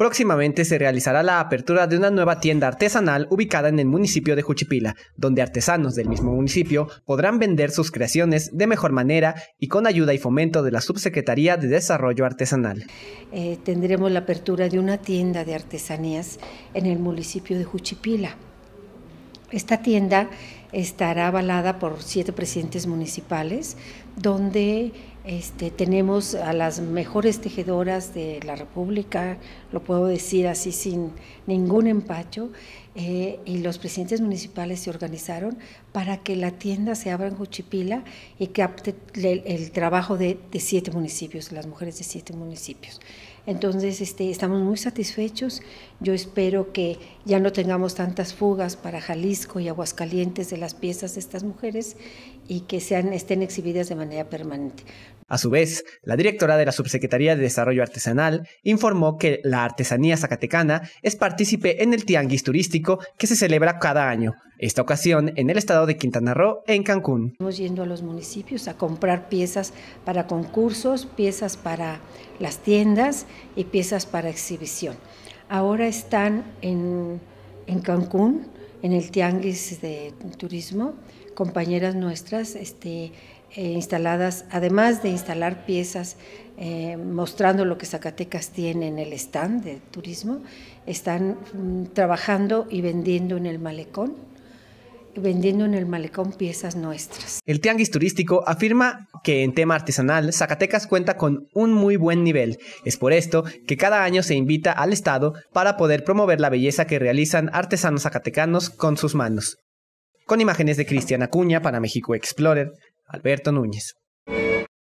Próximamente se realizará la apertura de una nueva tienda artesanal ubicada en el municipio de Juchipila, donde artesanos del mismo municipio podrán vender sus creaciones de mejor manera y con ayuda y fomento de la Subsecretaría de Desarrollo Artesanal. Eh, tendremos la apertura de una tienda de artesanías en el municipio de Juchipila. Esta tienda estará avalada por siete presidentes municipales, donde este, tenemos a las mejores tejedoras de la República, lo puedo decir así sin ningún empacho, eh, y los presidentes municipales se organizaron para que la tienda se abra en Juchipila y que apte el trabajo de siete municipios, las mujeres de siete municipios. Entonces este, estamos muy satisfechos. Yo espero que ya no tengamos tantas fugas para Jalisco y Aguascalientes de las piezas de estas mujeres y que sean, estén exhibidas de manera permanente. A su vez, la directora de la Subsecretaría de Desarrollo Artesanal informó que la artesanía zacatecana es partícipe en el tianguis turístico que se celebra cada año, esta ocasión en el estado de Quintana Roo, en Cancún. Estamos yendo a los municipios a comprar piezas para concursos, piezas para las tiendas y piezas para exhibición. Ahora están en, Cancún, en el Tianguis de Turismo, compañeras nuestras este, eh, instaladas, además de instalar piezas eh, mostrando lo que Zacatecas tiene en el stand de turismo, están mm, trabajando y vendiendo en el malecón vendiendo en el malecón piezas nuestras. El Tianguis Turístico afirma que en tema artesanal Zacatecas cuenta con un muy buen nivel. Es por esto que cada año se invita al Estado para poder promover la belleza que realizan artesanos zacatecanos con sus manos. Con imágenes de Cristian Acuña para México Explorer, Alberto Núñez.